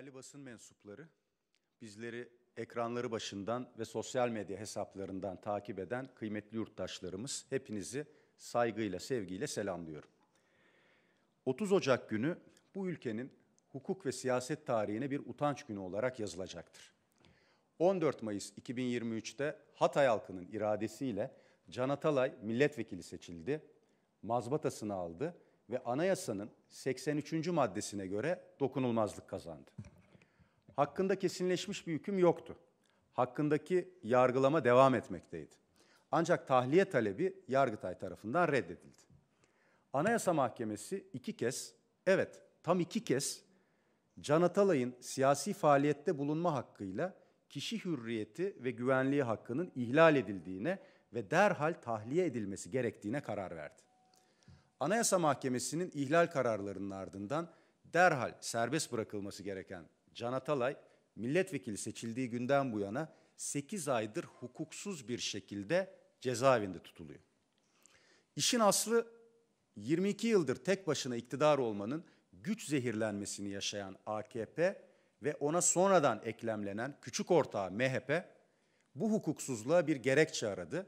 Değerli basın mensupları, bizleri ekranları başından ve sosyal medya hesaplarından takip eden kıymetli yurttaşlarımız hepinizi saygıyla, sevgiyle selamlıyorum. 30 Ocak günü bu ülkenin hukuk ve siyaset tarihine bir utanç günü olarak yazılacaktır. 14 Mayıs 2023'te Hatay halkının iradesiyle Can Atalay milletvekili seçildi, mazbatasını aldı ve anayasanın 83. maddesine göre dokunulmazlık kazandı hakkında kesinleşmiş bir hüküm yoktu. Hakkındaki yargılama devam etmekteydi. Ancak tahliye talebi Yargıtay tarafından reddedildi. Anayasa Mahkemesi iki kez, evet tam iki kez Can Atalay'ın siyasi faaliyette bulunma hakkıyla kişi hürriyeti ve güvenliği hakkının ihlal edildiğine ve derhal tahliye edilmesi gerektiğine karar verdi. Anayasa Mahkemesi'nin ihlal kararlarının ardından derhal serbest bırakılması gereken Can Atalay milletvekili seçildiği günden bu yana 8 aydır hukuksuz bir şekilde cezaevinde tutuluyor. İşin aslı 22 yıldır tek başına iktidar olmanın güç zehirlenmesini yaşayan AKP ve ona sonradan eklemlenen küçük ortağı MHP bu hukuksuzluğa bir gerekçe aradı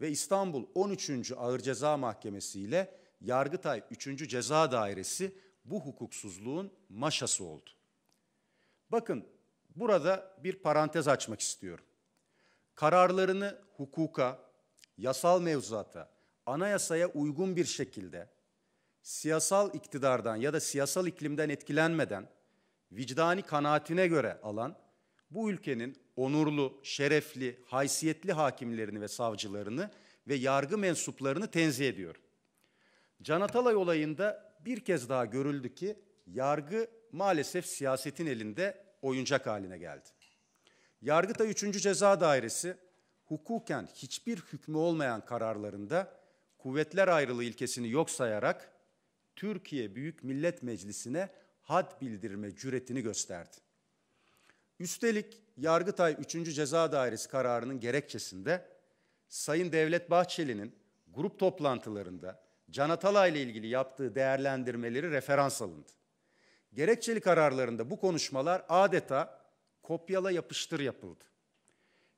ve İstanbul 13. Ağır Ceza Mahkemesi ile Yargıtay 3. Ceza Dairesi bu hukuksuzluğun maşası oldu. Bakın burada bir parantez açmak istiyorum. Kararlarını hukuka, yasal mevzuata, anayasaya uygun bir şekilde siyasal iktidardan ya da siyasal iklimden etkilenmeden vicdani kanaatine göre alan bu ülkenin onurlu, şerefli, haysiyetli hakimlerini ve savcılarını ve yargı mensuplarını tenzih ediyorum. Can Atalay olayında bir kez daha görüldü ki yargı maalesef siyasetin elinde oyuncak haline geldi. Yargıtay 3. Ceza Dairesi hukuken hiçbir hükmü olmayan kararlarında kuvvetler ayrılığı ilkesini yok sayarak Türkiye Büyük Millet Meclisi'ne had bildirme cüretini gösterdi. Üstelik Yargıtay 3. Ceza Dairesi kararının gerekçesinde Sayın Devlet Bahçeli'nin grup toplantılarında Can Atalay ile ilgili yaptığı değerlendirmeleri referans alındı. Gerekçeli kararlarında bu konuşmalar adeta kopyala yapıştır yapıldı.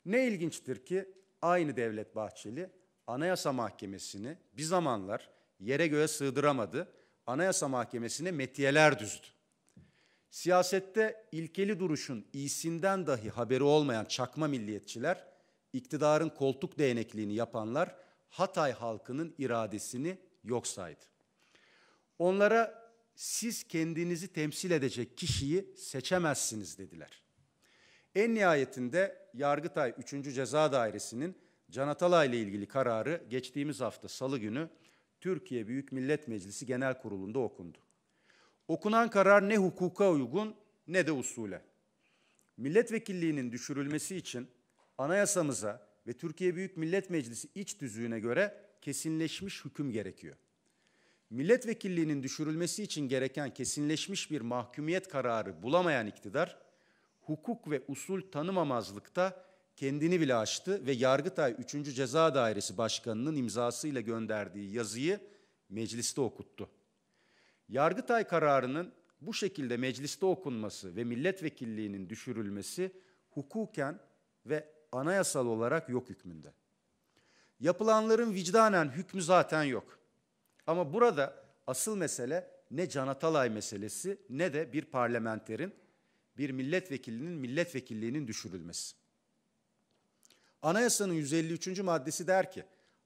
Ne ilginçtir ki aynı Devlet Bahçeli Anayasa Mahkemesi'ni bir zamanlar yere göğe sığdıramadı. Anayasa Mahkemesi'ne metiyeler düzdü. Siyasette ilkeli duruşun iyisinden dahi haberi olmayan çakma milliyetçiler, iktidarın koltuk değnekliğini yapanlar Hatay halkının iradesini yok saydı. Onlara siz kendinizi temsil edecek kişiyi seçemezsiniz dediler. En nihayetinde Yargıtay 3. Ceza Dairesi'nin Can Atalay ile ilgili kararı geçtiğimiz hafta salı günü Türkiye Büyük Millet Meclisi Genel Kurulu'nda okundu. Okunan karar ne hukuka uygun ne de usule. Milletvekilliğinin düşürülmesi için anayasamıza ve Türkiye Büyük Millet Meclisi iç tüzüğüne göre kesinleşmiş hüküm gerekiyor milletvekilliğinin düşürülmesi için gereken kesinleşmiş bir mahkumiyet kararı bulamayan iktidar, hukuk ve usul tanımamazlıkta kendini bile açtı ve Yargıtay 3. Ceza Dairesi Başkanı'nın imzasıyla gönderdiği yazıyı mecliste okuttu. Yargıtay kararının bu şekilde mecliste okunması ve milletvekilliğinin düşürülmesi hukuken ve anayasal olarak yok hükmünde. Yapılanların vicdanen hükmü zaten yok. Ama burada asıl mesele ne Can Atalay meselesi ne de bir parlamenterin, bir milletvekilinin milletvekilliğinin düşürülmesi. Anayasanın 153. maddesi der ki,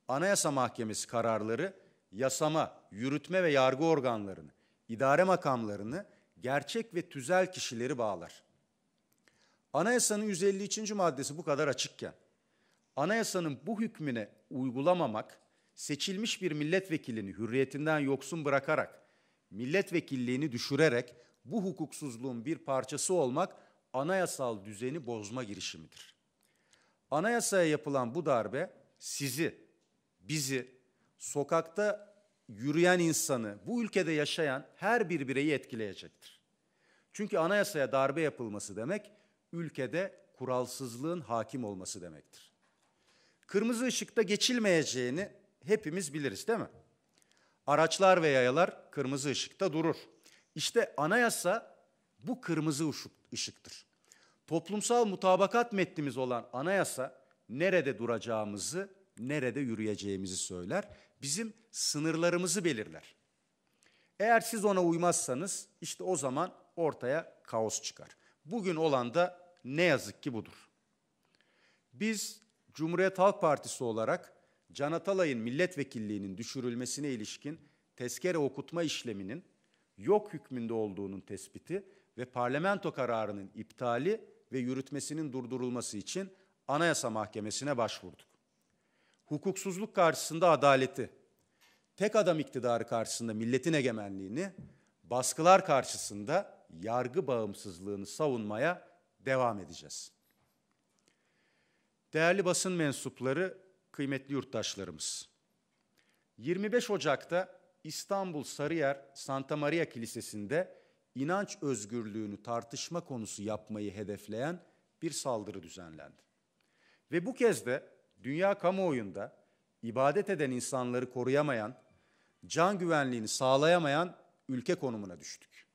Anayasa Mahkemesi kararları yasama, yürütme ve yargı organlarını, idare makamlarını gerçek ve tüzel kişileri bağlar. Anayasanın 153. maddesi bu kadar açıkken, anayasanın bu hükmüne uygulamamak seçilmiş bir milletvekilini hürriyetinden yoksun bırakarak, milletvekilliğini düşürerek bu hukuksuzluğun bir parçası olmak anayasal düzeni bozma girişimidir. Anayasaya yapılan bu darbe sizi, bizi, sokakta yürüyen insanı, bu ülkede yaşayan her bir bireyi etkileyecektir. Çünkü anayasaya darbe yapılması demek ülkede kuralsızlığın hakim olması demektir. Kırmızı ışıkta geçilmeyeceğini hepimiz biliriz değil mi? Araçlar ve yayalar kırmızı ışıkta durur. İşte anayasa bu kırmızı ışıktır. Toplumsal mutabakat metnimiz olan anayasa nerede duracağımızı, nerede yürüyeceğimizi söyler. Bizim sınırlarımızı belirler. Eğer siz ona uymazsanız işte o zaman ortaya kaos çıkar. Bugün olan da ne yazık ki budur. Biz Cumhuriyet Halk Partisi olarak Can Atalay'ın milletvekilliğinin düşürülmesine ilişkin tezkere okutma işleminin yok hükmünde olduğunun tespiti ve parlamento kararının iptali ve yürütmesinin durdurulması için Anayasa Mahkemesi'ne başvurduk. Hukuksuzluk karşısında adaleti, tek adam iktidarı karşısında milletin egemenliğini, baskılar karşısında yargı bağımsızlığını savunmaya devam edeceğiz. Değerli basın mensupları, kıymetli yurttaşlarımız. 25 Ocak'ta İstanbul Sarıyer Santa Maria Kilisesi'nde inanç özgürlüğünü tartışma konusu yapmayı hedefleyen bir saldırı düzenlendi. Ve bu kez de dünya kamuoyunda ibadet eden insanları koruyamayan, can güvenliğini sağlayamayan ülke konumuna düştük.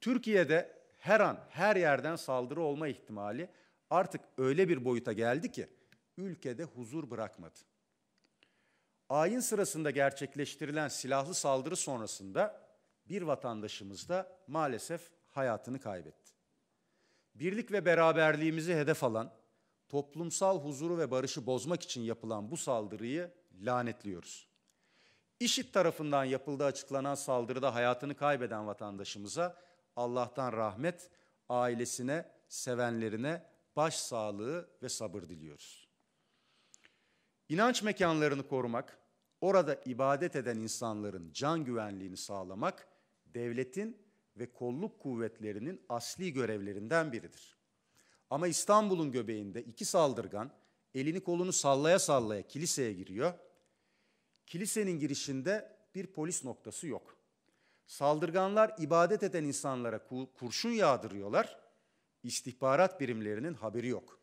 Türkiye'de her an her yerden saldırı olma ihtimali artık öyle bir boyuta geldi ki ülkede huzur bırakmadı. Ayin sırasında gerçekleştirilen silahlı saldırı sonrasında bir vatandaşımız da maalesef hayatını kaybetti. Birlik ve beraberliğimizi hedef alan, toplumsal huzuru ve barışı bozmak için yapılan bu saldırıyı lanetliyoruz. İşit tarafından yapıldığı açıklanan saldırıda hayatını kaybeden vatandaşımıza Allah'tan rahmet, ailesine, sevenlerine baş sağlığı ve sabır diliyoruz. İnanç mekanlarını korumak, orada ibadet eden insanların can güvenliğini sağlamak devletin ve kolluk kuvvetlerinin asli görevlerinden biridir. Ama İstanbul'un göbeğinde iki saldırgan elini kolunu sallaya sallaya kiliseye giriyor. Kilisenin girişinde bir polis noktası yok. Saldırganlar ibadet eden insanlara kurşun yağdırıyorlar. İstihbarat birimlerinin haberi yok.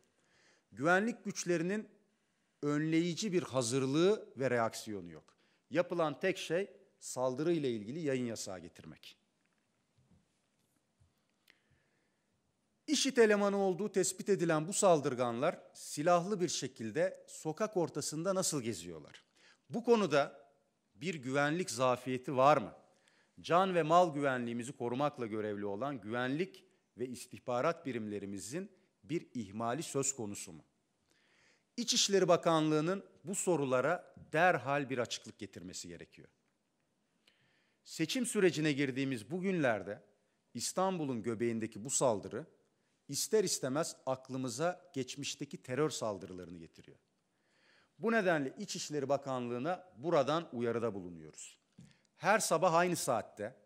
Güvenlik güçlerinin önleyici bir hazırlığı ve reaksiyonu yok. Yapılan tek şey saldırı ile ilgili yayın yasağı getirmek. İşit elemanı olduğu tespit edilen bu saldırganlar silahlı bir şekilde sokak ortasında nasıl geziyorlar? Bu konuda bir güvenlik zafiyeti var mı? Can ve mal güvenliğimizi korumakla görevli olan güvenlik ve istihbarat birimlerimizin bir ihmali söz konusu mu? İçişleri Bakanlığı'nın bu sorulara derhal bir açıklık getirmesi gerekiyor. Seçim sürecine girdiğimiz bugünlerde İstanbul'un göbeğindeki bu saldırı ister istemez aklımıza geçmişteki terör saldırılarını getiriyor. Bu nedenle İçişleri Bakanlığı'na buradan uyarıda bulunuyoruz. Her sabah aynı saatte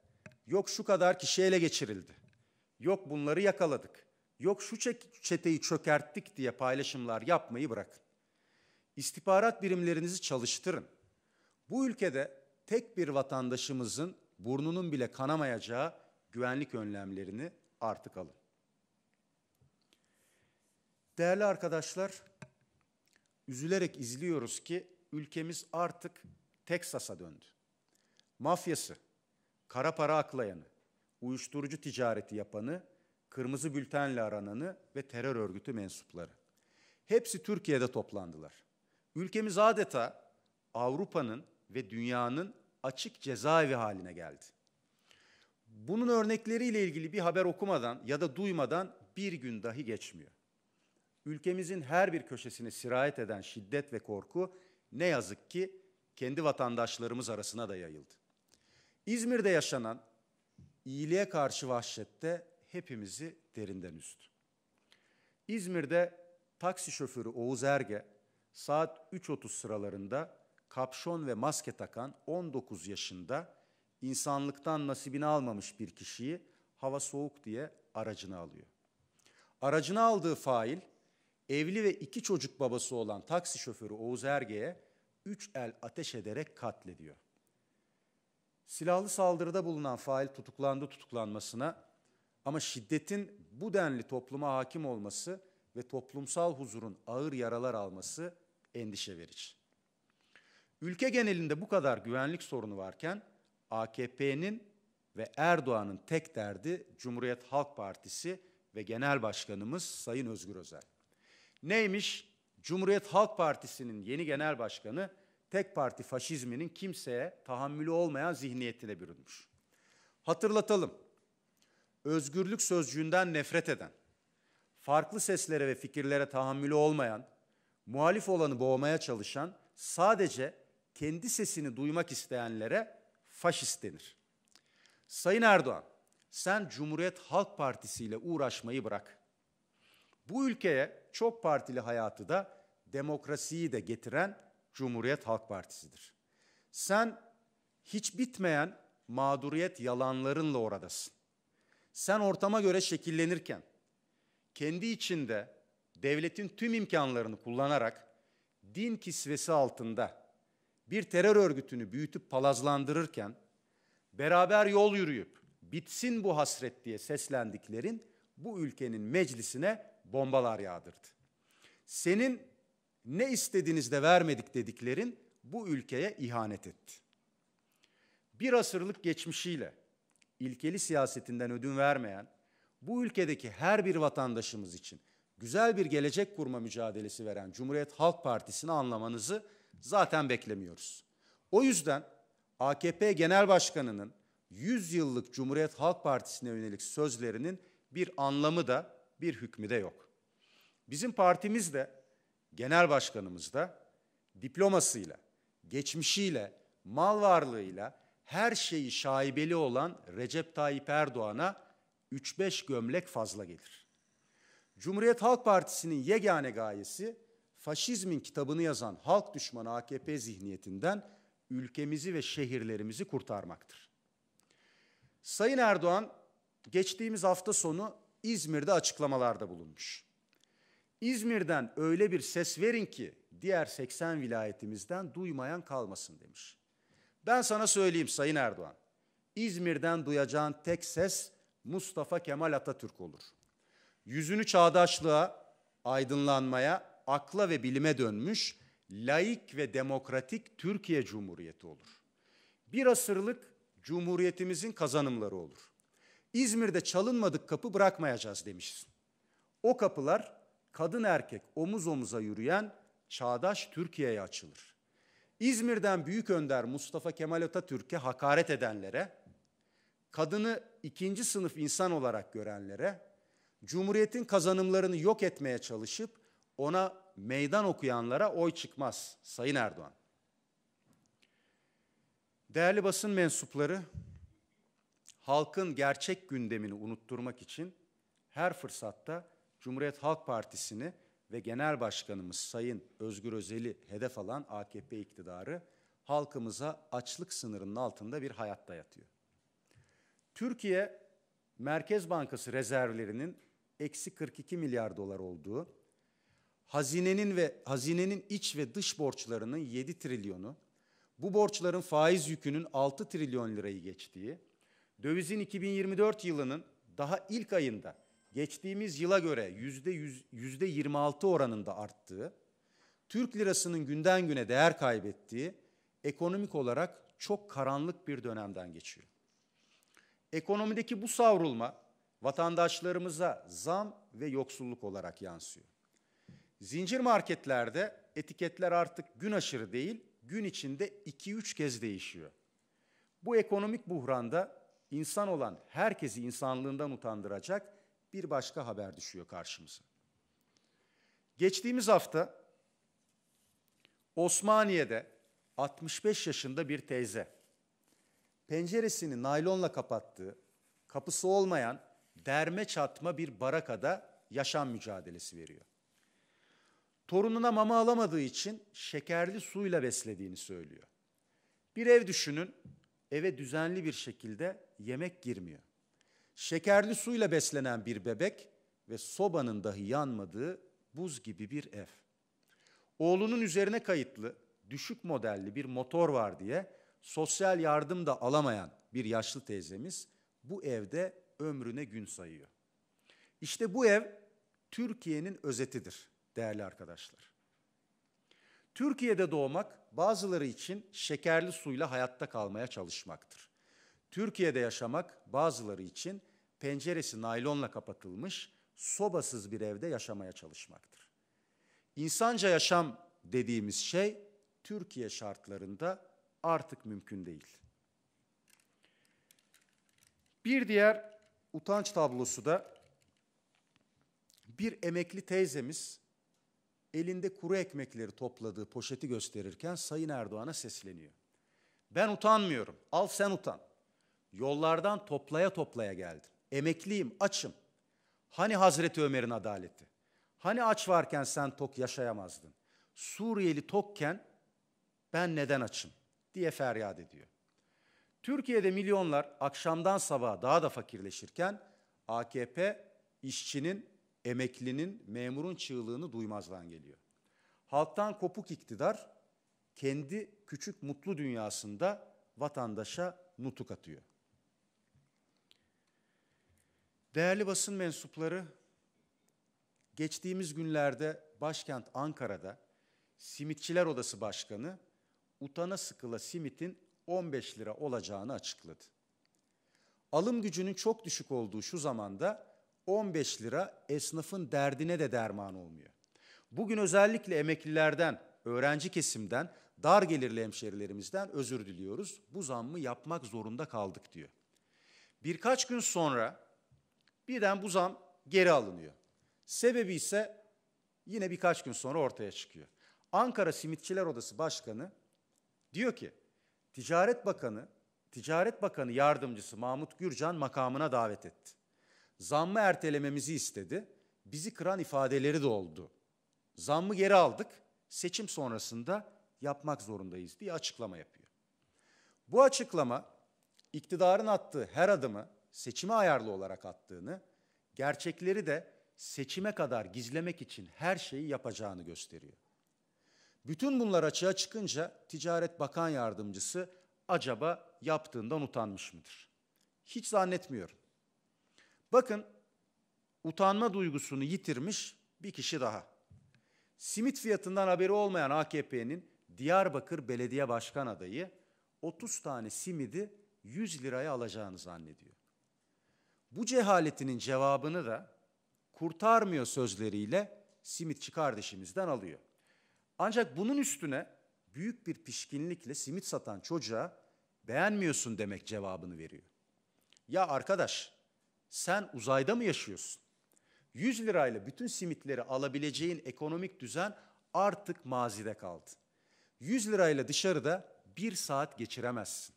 yok şu kadar kişi ele geçirildi, yok bunları yakaladık, yok şu çeteyi çökerttik diye paylaşımlar yapmayı bırakın. İstihbarat birimlerinizi çalıştırın. Bu ülkede tek bir vatandaşımızın burnunun bile kanamayacağı güvenlik önlemlerini artık alın. Değerli arkadaşlar, üzülerek izliyoruz ki ülkemiz artık Teksas'a döndü. Mafyası, kara para aklayanı, uyuşturucu ticareti yapanı Kırmızı Bülten'le arananı ve terör örgütü mensupları. Hepsi Türkiye'de toplandılar. Ülkemiz adeta Avrupa'nın ve dünyanın açık cezaevi haline geldi. Bunun örnekleriyle ilgili bir haber okumadan ya da duymadan bir gün dahi geçmiyor. Ülkemizin her bir köşesine sirayet eden şiddet ve korku ne yazık ki kendi vatandaşlarımız arasına da yayıldı. İzmir'de yaşanan iyiliğe karşı vahşette hepimizi derinden üzdü. İzmir'de taksi şoförü Oğuz Erge saat 3.30 sıralarında kapşon ve maske takan 19 yaşında insanlıktan nasibini almamış bir kişiyi hava soğuk diye aracına alıyor. Aracına aldığı fail evli ve iki çocuk babası olan taksi şoförü Oğuz Erge'ye üç el ateş ederek katlediyor. Silahlı saldırıda bulunan fail tutuklandı tutuklanmasına ama şiddetin bu denli topluma hakim olması ve toplumsal huzurun ağır yaralar alması endişe verici. Ülke genelinde bu kadar güvenlik sorunu varken AKP'nin ve Erdoğan'ın tek derdi Cumhuriyet Halk Partisi ve Genel Başkanımız Sayın Özgür Özel. Neymiş? Cumhuriyet Halk Partisi'nin yeni genel başkanı tek parti faşizminin kimseye tahammülü olmayan zihniyetine bürünmüş. Hatırlatalım özgürlük sözcüğünden nefret eden, farklı seslere ve fikirlere tahammülü olmayan, muhalif olanı boğmaya çalışan, sadece kendi sesini duymak isteyenlere faşist denir. Sayın Erdoğan, sen Cumhuriyet Halk Partisi ile uğraşmayı bırak. Bu ülkeye çok partili hayatı da demokrasiyi de getiren Cumhuriyet Halk Partisi'dir. Sen hiç bitmeyen mağduriyet yalanlarınla oradasın sen ortama göre şekillenirken kendi içinde devletin tüm imkanlarını kullanarak din kisvesi altında bir terör örgütünü büyütüp palazlandırırken beraber yol yürüyüp bitsin bu hasret diye seslendiklerin bu ülkenin meclisine bombalar yağdırdı. Senin ne istediğinizde vermedik dediklerin bu ülkeye ihanet etti. Bir asırlık geçmişiyle ilkeli siyasetinden ödün vermeyen, bu ülkedeki her bir vatandaşımız için güzel bir gelecek kurma mücadelesi veren Cumhuriyet Halk Partisi'ni anlamanızı zaten beklemiyoruz. O yüzden AKP Genel Başkanı'nın 100 yıllık Cumhuriyet Halk Partisi'ne yönelik sözlerinin bir anlamı da bir hükmü de yok. Bizim partimiz de genel başkanımız da diplomasıyla, geçmişiyle, mal varlığıyla her şeyi şaibeli olan Recep Tayyip Erdoğan'a 3-5 gömlek fazla gelir. Cumhuriyet Halk Partisi'nin yegane gayesi faşizmin kitabını yazan halk düşmanı AKP zihniyetinden ülkemizi ve şehirlerimizi kurtarmaktır. Sayın Erdoğan geçtiğimiz hafta sonu İzmir'de açıklamalarda bulunmuş. İzmir'den öyle bir ses verin ki diğer 80 vilayetimizden duymayan kalmasın demiş. Ben sana söyleyeyim Sayın Erdoğan. İzmir'den duyacağın tek ses Mustafa Kemal Atatürk olur. Yüzünü çağdaşlığa, aydınlanmaya, akla ve bilime dönmüş, laik ve demokratik Türkiye Cumhuriyeti olur. Bir asırlık Cumhuriyetimizin kazanımları olur. İzmir'de çalınmadık kapı bırakmayacağız demişsin. O kapılar kadın erkek omuz omuza yürüyen çağdaş Türkiye'ye açılır. İzmir'den Büyük Önder Mustafa Kemal Atatürk'e hakaret edenlere, kadını ikinci sınıf insan olarak görenlere, Cumhuriyet'in kazanımlarını yok etmeye çalışıp ona meydan okuyanlara oy çıkmaz Sayın Erdoğan. Değerli basın mensupları, halkın gerçek gündemini unutturmak için her fırsatta Cumhuriyet Halk Partisi'ni ve Genel Başkanımız Sayın Özgür Özel'i hedef alan AKP iktidarı halkımıza açlık sınırının altında bir hayat dayatıyor. Türkiye Merkez Bankası rezervlerinin eksi 42 milyar dolar olduğu, hazinenin ve hazinenin iç ve dış borçlarının 7 trilyonu, bu borçların faiz yükünün 6 trilyon lirayı geçtiği, dövizin 2024 yılının daha ilk ayında geçtiğimiz yıla göre yüzde yüzde %26 oranında arttığı, Türk lirasının günden güne değer kaybettiği ekonomik olarak çok karanlık bir dönemden geçiyor. Ekonomideki bu savrulma vatandaşlarımıza zam ve yoksulluk olarak yansıyor. Zincir marketlerde etiketler artık gün aşırı değil, gün içinde 2-3 kez değişiyor. Bu ekonomik buhranda insan olan herkesi insanlığından utandıracak bir başka haber düşüyor karşımıza. Geçtiğimiz hafta Osmaniye'de 65 yaşında bir teyze penceresini naylonla kapattığı, kapısı olmayan derme çatma bir barakada yaşam mücadelesi veriyor. Torununa mama alamadığı için şekerli suyla beslediğini söylüyor. Bir ev düşünün, eve düzenli bir şekilde yemek girmiyor şekerli suyla beslenen bir bebek ve sobanın dahi yanmadığı buz gibi bir ev. Oğlunun üzerine kayıtlı düşük modelli bir motor var diye sosyal yardım da alamayan bir yaşlı teyzemiz bu evde ömrüne gün sayıyor. İşte bu ev Türkiye'nin özetidir değerli arkadaşlar. Türkiye'de doğmak bazıları için şekerli suyla hayatta kalmaya çalışmaktır. Türkiye'de yaşamak bazıları için penceresi naylonla kapatılmış, sobasız bir evde yaşamaya çalışmaktır. İnsanca yaşam dediğimiz şey Türkiye şartlarında artık mümkün değil. Bir diğer utanç tablosu da bir emekli teyzemiz elinde kuru ekmekleri topladığı poşeti gösterirken Sayın Erdoğan'a sesleniyor. Ben utanmıyorum. Al sen utan. Yollardan toplaya toplaya geldim. Emekliyim, açım. Hani Hazreti Ömer'in adaleti? Hani aç varken sen tok yaşayamazdın? Suriyeli tokken ben neden açım diye feryat ediyor. Türkiye'de milyonlar akşamdan sabaha daha da fakirleşirken AKP işçinin, emeklinin, memurun çığlığını duymazdan geliyor. Halktan kopuk iktidar kendi küçük mutlu dünyasında vatandaşa nutuk atıyor. Değerli basın mensupları, geçtiğimiz günlerde başkent Ankara'da Simitçiler Odası Başkanı utana sıkıla simitin 15 lira olacağını açıkladı. Alım gücünün çok düşük olduğu şu zamanda 15 lira esnafın derdine de derman olmuyor. Bugün özellikle emeklilerden, öğrenci kesimden, dar gelirli hemşerilerimizden özür diliyoruz. Bu zammı yapmak zorunda kaldık diyor. Birkaç gün sonra Birden bu zam geri alınıyor. Sebebi ise yine birkaç gün sonra ortaya çıkıyor. Ankara Simitçiler Odası Başkanı diyor ki Ticaret Bakanı Ticaret Bakanı yardımcısı Mahmut Gürcan makamına davet etti. Zammı ertelememizi istedi. Bizi kıran ifadeleri de oldu. Zammı geri aldık. Seçim sonrasında yapmak zorundayız diye açıklama yapıyor. Bu açıklama iktidarın attığı her adımı seçime ayarlı olarak attığını, gerçekleri de seçime kadar gizlemek için her şeyi yapacağını gösteriyor. Bütün bunlar açığa çıkınca Ticaret Bakan Yardımcısı acaba yaptığından utanmış mıdır? Hiç zannetmiyorum. Bakın utanma duygusunu yitirmiş bir kişi daha. Simit fiyatından haberi olmayan AKP'nin Diyarbakır Belediye Başkan adayı 30 tane simidi 100 liraya alacağını zannediyor. Bu cehaletinin cevabını da kurtarmıyor sözleriyle simitçi kardeşimizden alıyor. Ancak bunun üstüne büyük bir pişkinlikle simit satan çocuğa beğenmiyorsun demek cevabını veriyor. Ya arkadaş sen uzayda mı yaşıyorsun? 100 lirayla bütün simitleri alabileceğin ekonomik düzen artık mazide kaldı. 100 lirayla dışarıda bir saat geçiremezsin.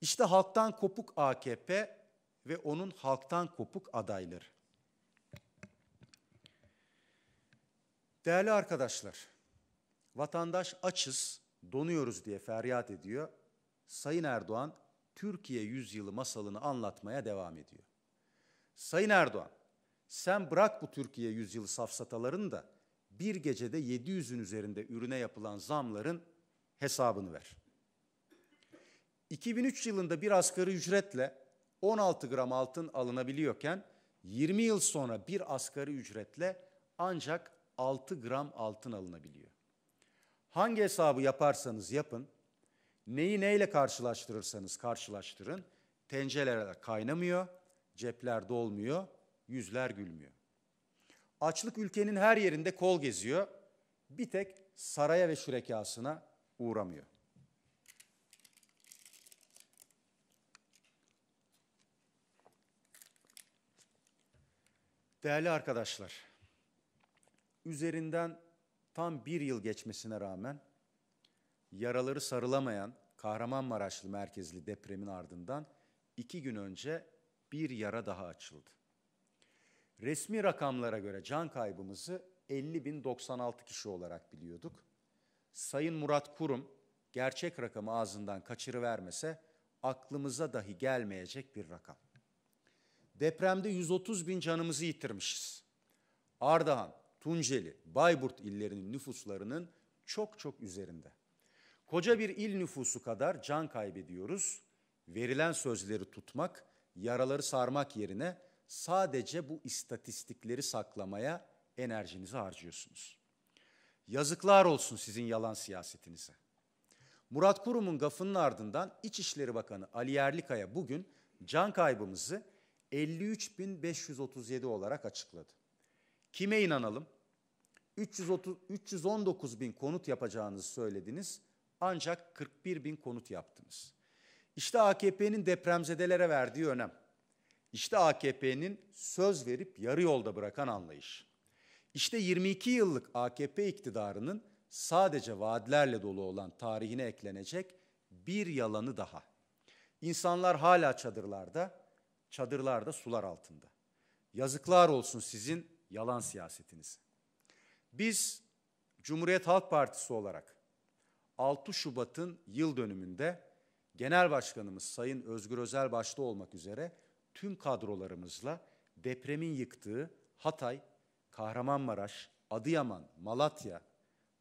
İşte halktan kopuk AKP ve onun halktan kopuk adayları. Değerli arkadaşlar, vatandaş açız, donuyoruz diye feryat ediyor. Sayın Erdoğan Türkiye yüzyılı masalını anlatmaya devam ediyor. Sayın Erdoğan, sen bırak bu Türkiye yüzyılı safsatalarını da bir gecede 700'ün üzerinde ürüne yapılan zamların hesabını ver. 2003 yılında bir asgari ücretle 16 gram altın alınabiliyorken 20 yıl sonra bir asgari ücretle ancak 6 gram altın alınabiliyor. Hangi hesabı yaparsanız yapın, neyi neyle karşılaştırırsanız karşılaştırın, tencereler kaynamıyor, cepler dolmuyor, yüzler gülmüyor. Açlık ülkenin her yerinde kol geziyor, bir tek saraya ve şürekasına uğramıyor. Değerli arkadaşlar, üzerinden tam bir yıl geçmesine rağmen yaraları sarılamayan Kahramanmaraşlı merkezli depremin ardından iki gün önce bir yara daha açıldı. Resmi rakamlara göre can kaybımızı 50.096 kişi olarak biliyorduk. Sayın Murat Kurum gerçek rakamı ağzından kaçırıvermese aklımıza dahi gelmeyecek bir rakam. Depremde 130 bin canımızı yitirmişiz. Ardahan, Tunceli, Bayburt illerinin nüfuslarının çok çok üzerinde. Koca bir il nüfusu kadar can kaybediyoruz. Verilen sözleri tutmak, yaraları sarmak yerine sadece bu istatistikleri saklamaya enerjinizi harcıyorsunuz. Yazıklar olsun sizin yalan siyasetinize. Murat Kurum'un gafının ardından İçişleri Bakanı Ali Yerlikaya bugün can kaybımızı 53.537 olarak açıkladı. Kime inanalım? 330, 319 bin konut yapacağınızı söylediniz ancak 41 bin konut yaptınız. İşte AKP'nin depremzedelere verdiği önem. İşte AKP'nin söz verip yarı yolda bırakan anlayış. İşte 22 yıllık AKP iktidarının sadece vaatlerle dolu olan tarihine eklenecek bir yalanı daha. İnsanlar hala çadırlarda, çadırlarda sular altında. Yazıklar olsun sizin yalan siyasetiniz. Biz Cumhuriyet Halk Partisi olarak 6 Şubat'ın yıl dönümünde Genel Başkanımız Sayın Özgür Özel başta olmak üzere tüm kadrolarımızla depremin yıktığı Hatay, Kahramanmaraş, Adıyaman, Malatya,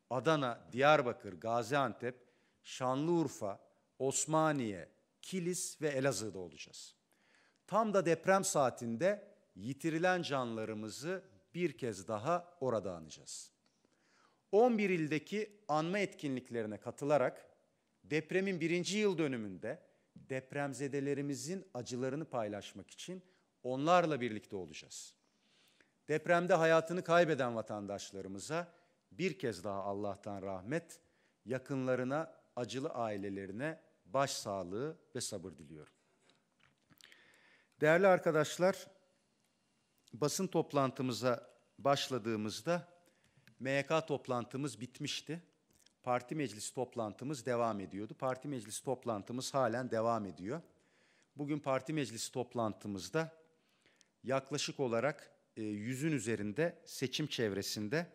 Adana, Diyarbakır, Gaziantep, Şanlıurfa, Osmaniye, Kilis ve Elazığ'da olacağız. Tam da deprem saatinde yitirilen canlarımızı bir kez daha orada anacağız. 11 ildeki anma etkinliklerine katılarak depremin birinci yıl dönümünde depremzedelerimizin acılarını paylaşmak için onlarla birlikte olacağız. Depremde hayatını kaybeden vatandaşlarımıza bir kez daha Allah'tan rahmet, yakınlarına, acılı ailelerine başsağlığı ve sabır diliyorum. Değerli arkadaşlar, basın toplantımıza başladığımızda MYK toplantımız bitmişti. Parti meclisi toplantımız devam ediyordu. Parti meclisi toplantımız halen devam ediyor. Bugün parti meclisi toplantımızda yaklaşık olarak e, yüzün üzerinde seçim çevresinde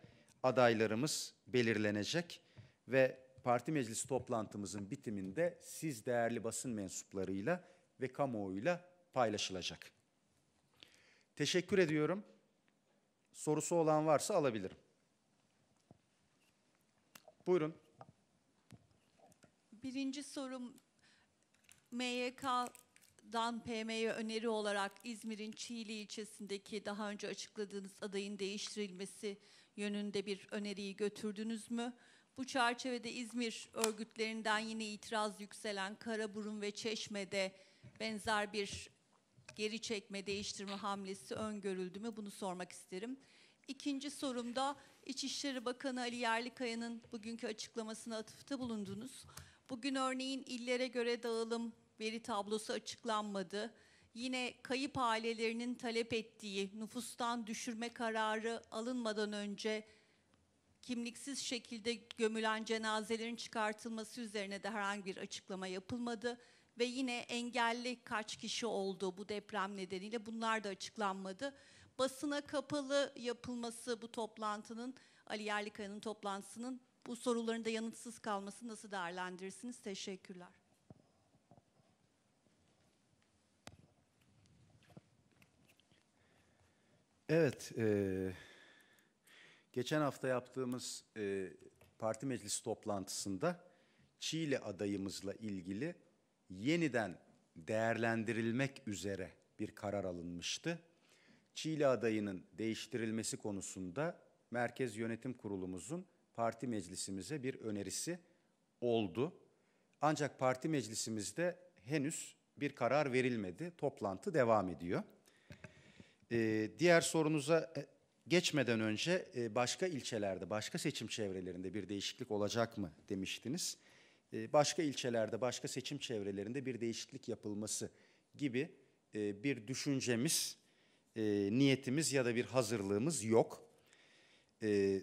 adaylarımız belirlenecek ve parti meclisi toplantımızın bitiminde siz değerli basın mensuplarıyla ve kamuoyuyla paylaşılacak. Teşekkür ediyorum. Sorusu olan varsa alabilirim. Buyurun. Birinci sorum MYK'dan PM'ye öneri olarak İzmir'in Çiğli ilçesindeki daha önce açıkladığınız adayın değiştirilmesi yönünde bir öneriyi götürdünüz mü? Bu çerçevede İzmir örgütlerinden yine itiraz yükselen Karaburun ve Çeşme'de benzer bir geri çekme, değiştirme hamlesi öngörüldü mü bunu sormak isterim. İkinci sorumda İçişleri Bakanı Ali Yerlikaya'nın bugünkü açıklamasına atıfta bulundunuz. Bugün örneğin illere göre dağılım veri tablosu açıklanmadı. Yine kayıp ailelerinin talep ettiği nüfustan düşürme kararı alınmadan önce kimliksiz şekilde gömülen cenazelerin çıkartılması üzerine de herhangi bir açıklama yapılmadı ve yine engelli kaç kişi oldu bu deprem nedeniyle bunlar da açıklanmadı. Basına kapalı yapılması bu toplantının Ali Yerlikaya'nın toplantısının bu soruların da yanıtsız kalması nasıl değerlendirirsiniz? Teşekkürler. Evet, e, geçen hafta yaptığımız e, parti meclisi toplantısında Çiğli adayımızla ilgili yeniden değerlendirilmek üzere bir karar alınmıştı. Çiğli adayının değiştirilmesi konusunda Merkez Yönetim Kurulumuzun parti meclisimize bir önerisi oldu. Ancak parti meclisimizde henüz bir karar verilmedi. Toplantı devam ediyor. Ee, diğer sorunuza e, geçmeden önce e, başka ilçelerde, başka seçim çevrelerinde bir değişiklik olacak mı demiştiniz. E, başka ilçelerde, başka seçim çevrelerinde bir değişiklik yapılması gibi e, bir düşüncemiz, e, niyetimiz ya da bir hazırlığımız yok.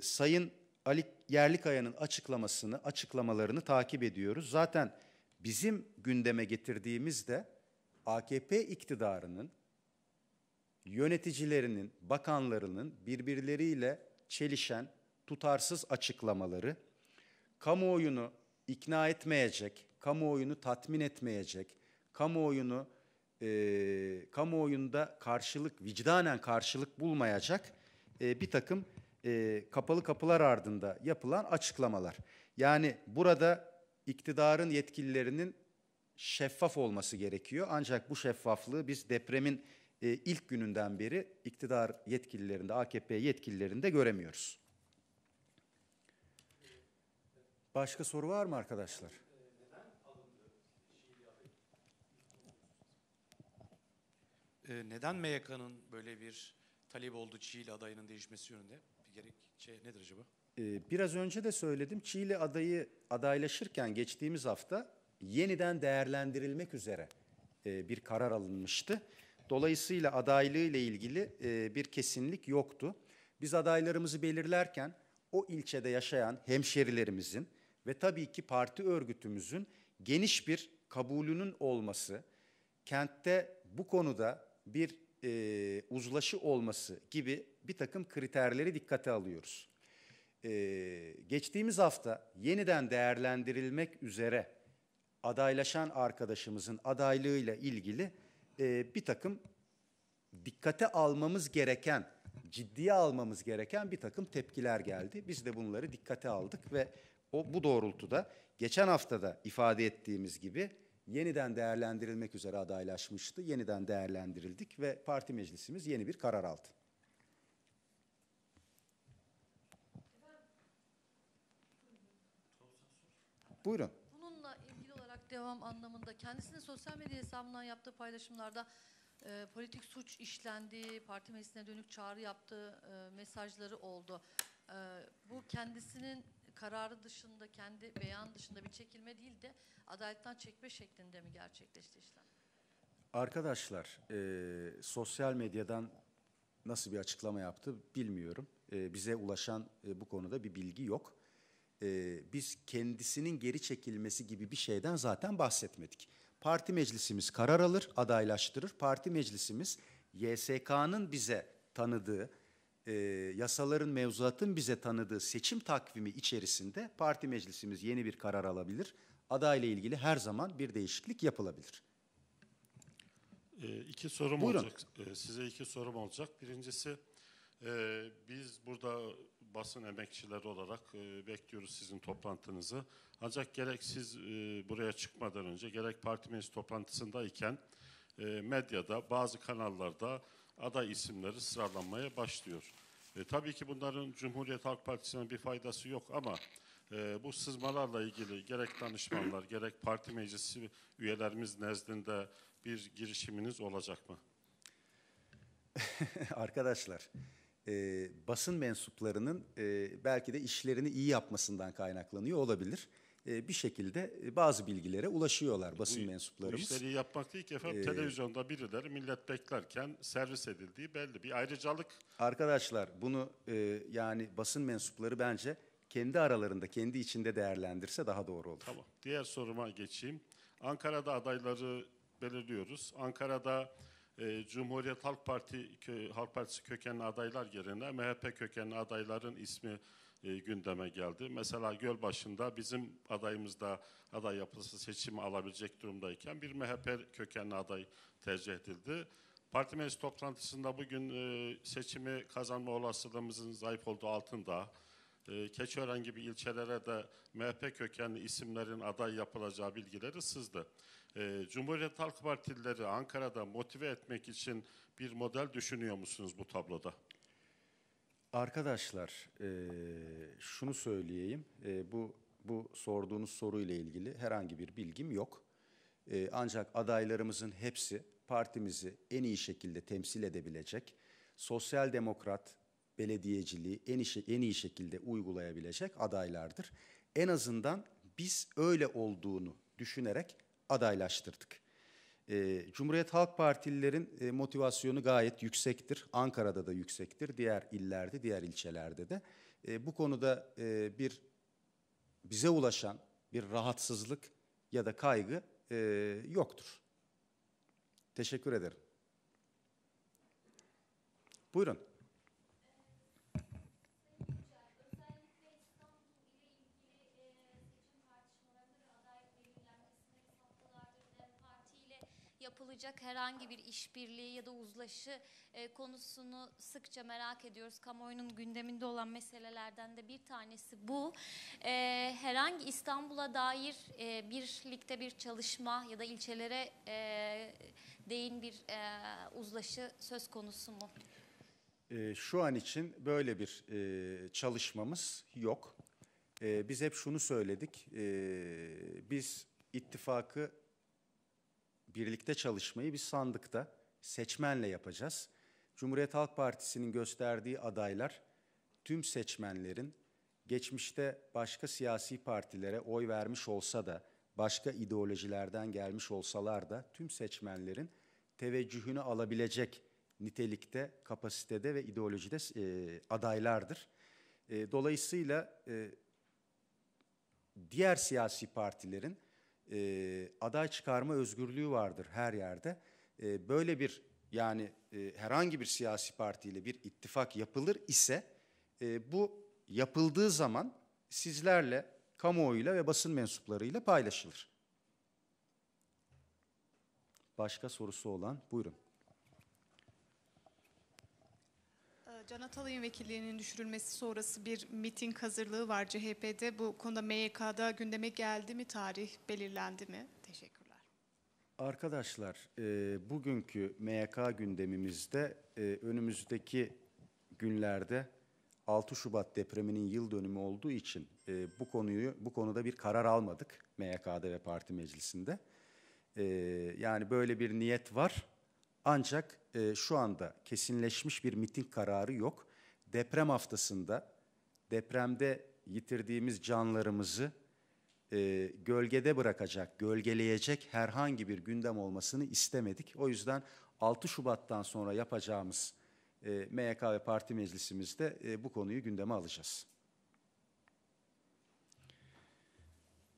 Sayın Ali Yerlikaya'nın açıklamasını, açıklamalarını takip ediyoruz. Zaten bizim gündeme getirdiğimizde AKP iktidarının yöneticilerinin, bakanlarının birbirleriyle çelişen tutarsız açıklamaları, kamuoyunu ikna etmeyecek, kamuoyunu tatmin etmeyecek, kamuoyunu e, kamuoyunda karşılık, vicdanen karşılık bulmayacak e, bir takım e, kapalı kapılar ardında yapılan açıklamalar. Yani burada iktidarın yetkililerinin şeffaf olması gerekiyor. Ancak bu şeffaflığı biz depremin e, ilk gününden beri iktidar yetkililerinde, AKP yetkililerinde göremiyoruz. Başka soru var mı arkadaşlar? Ee, neden MYK'nın böyle bir talep oldu Çiğli adayının değişmesi yönünde bir gerekçe nedir acaba? Ee, biraz önce de söyledim. Çiğli adayı adaylaşırken geçtiğimiz hafta yeniden değerlendirilmek üzere e, bir karar alınmıştı. Dolayısıyla adaylığı ile ilgili e, bir kesinlik yoktu. Biz adaylarımızı belirlerken o ilçede yaşayan hemşerilerimizin ve tabii ki parti örgütümüzün geniş bir kabulünün olması, kentte bu konuda bir e, uzlaşı olması gibi bir takım kriterleri dikkate alıyoruz. E, geçtiğimiz hafta yeniden değerlendirilmek üzere adaylaşan arkadaşımızın adaylığıyla ilgili e, bir takım dikkate almamız gereken, ciddiye almamız gereken bir takım tepkiler geldi. Biz de bunları dikkate aldık ve o bu doğrultuda geçen haftada ifade ettiğimiz gibi yeniden değerlendirilmek üzere adaylaşmıştı. Yeniden değerlendirildik ve parti meclisimiz yeni bir karar aldı. Buyurun. Bununla ilgili olarak devam anlamında kendisinin sosyal medya hesabından yaptığı paylaşımlarda e, politik suç işlendiği, parti meclisine dönük çağrı yaptığı e, mesajları oldu. E, bu kendisinin kararı dışında kendi beyan dışında bir çekilme değil de adaletten çekme şeklinde mi gerçekleşti işlem? Arkadaşlar e, sosyal medyadan nasıl bir açıklama yaptı bilmiyorum. E, bize ulaşan e, bu konuda bir bilgi yok. E, biz kendisinin geri çekilmesi gibi bir şeyden zaten bahsetmedik. Parti meclisimiz karar alır, adaylaştırır. Parti meclisimiz YSK'nın bize tanıdığı e, yasaların mevzuatın bize tanıdığı seçim takvimi içerisinde parti meclisimiz yeni bir karar alabilir. Adayla ilgili her zaman bir değişiklik yapılabilir. E, iki sorum Buyurun. olacak. E, size iki sorum olacak. Birincisi e, biz burada basın emekçileri olarak e, bekliyoruz sizin toplantınızı. Ancak gerek siz e, buraya çıkmadan önce gerek parti meclis toplantısındayken e, medyada bazı kanallarda aday isimleri sıralanmaya başlıyor. E, tabii ki bunların Cumhuriyet Halk Partisi'ne bir faydası yok ama e, bu sızmalarla ilgili gerek danışmanlar gerek parti meclisi üyelerimiz nezdinde bir girişiminiz olacak mı? Arkadaşlar e, basın mensuplarının e, belki de işlerini iyi yapmasından kaynaklanıyor olabilir. E, bir şekilde e, bazı bilgilere ulaşıyorlar basın bu, mensuplarımız. Bu işleri yapmak değil ki efendim ee, televizyonda birileri millet beklerken servis edildiği belli bir ayrıcalık. Arkadaşlar bunu e, yani basın mensupları bence kendi aralarında kendi içinde değerlendirse daha doğru olur. Tamam diğer soruma geçeyim. Ankara'da adayları belirliyoruz. Ankara'da e, Cumhuriyet Halk Parti Halk Partisi kökenli adaylar yerine MHP kökenli adayların ismi e, gündeme geldi. Mesela Gölbaşı'nda bizim adayımız da aday yapısı seçimi alabilecek durumdayken bir MHP kökenli aday tercih edildi. Parti meclis toplantısında bugün e, seçimi kazanma olasılığımızın zayıf olduğu altında e, Keçiören gibi ilçelere de MHP kökenli isimlerin aday yapılacağı bilgileri sızdı. E, Cumhuriyet Halk Partilileri Ankara'da motive etmek için bir model düşünüyor musunuz bu tabloda? Arkadaşlar e, şunu söyleyeyim. E, bu bu sorduğunuz soruyla ilgili herhangi bir bilgim yok. E, ancak adaylarımızın hepsi partimizi en iyi şekilde temsil edebilecek, sosyal demokrat belediyeciliği en iyi, en iyi şekilde uygulayabilecek adaylardır. En azından biz öyle olduğunu düşünerek adaylaştırdık. E, Cumhuriyet Halk Partililerin e, motivasyonu gayet yüksektir. Ankara'da da yüksektir, diğer illerde, diğer ilçelerde de. E, bu konuda e, bir bize ulaşan bir rahatsızlık ya da kaygı e, yoktur. Teşekkür ederim. Buyurun. yapılacak herhangi bir işbirliği ya da uzlaşı e, konusunu sıkça merak ediyoruz. Kamuoyunun gündeminde olan meselelerden de bir tanesi bu. E, herhangi İstanbul'a dair e, birlikte bir çalışma ya da ilçelere e, değin bir e, uzlaşı söz konusu mu? E, şu an için böyle bir e, çalışmamız yok. E, biz hep şunu söyledik. E, biz ittifakı birlikte çalışmayı bir sandıkta seçmenle yapacağız. Cumhuriyet Halk Partisi'nin gösterdiği adaylar tüm seçmenlerin geçmişte başka siyasi partilere oy vermiş olsa da başka ideolojilerden gelmiş olsalar da tüm seçmenlerin teveccühünü alabilecek nitelikte, kapasitede ve ideolojide e, adaylardır. E, dolayısıyla e, diğer siyasi partilerin e, aday çıkarma özgürlüğü vardır her yerde. E, böyle bir yani e, herhangi bir siyasi partiyle bir ittifak yapılır ise e, bu yapıldığı zaman sizlerle, kamuoyuyla ve basın mensuplarıyla paylaşılır. Başka sorusu olan buyurun. Can Atalay'ın vekilliğinin düşürülmesi sonrası bir miting hazırlığı var CHP'de. Bu konuda MYK'da gündeme geldi mi? Tarih belirlendi mi? Teşekkürler. Arkadaşlar, e, bugünkü MYK gündemimizde e, önümüzdeki günlerde 6 Şubat depreminin yıl dönümü olduğu için e, bu konuyu bu konuda bir karar almadık MYK'da ve parti meclisinde. E, yani böyle bir niyet var ancak e, şu anda kesinleşmiş bir miting kararı yok. Deprem haftasında depremde yitirdiğimiz canlarımızı e, gölgede bırakacak, gölgeleyecek herhangi bir gündem olmasını istemedik. O yüzden 6 Şubat'tan sonra yapacağımız e, MYK ve parti meclisimizde e, bu konuyu gündeme alacağız.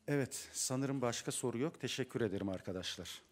Evet, sanırım başka soru yok. Teşekkür ederim arkadaşlar.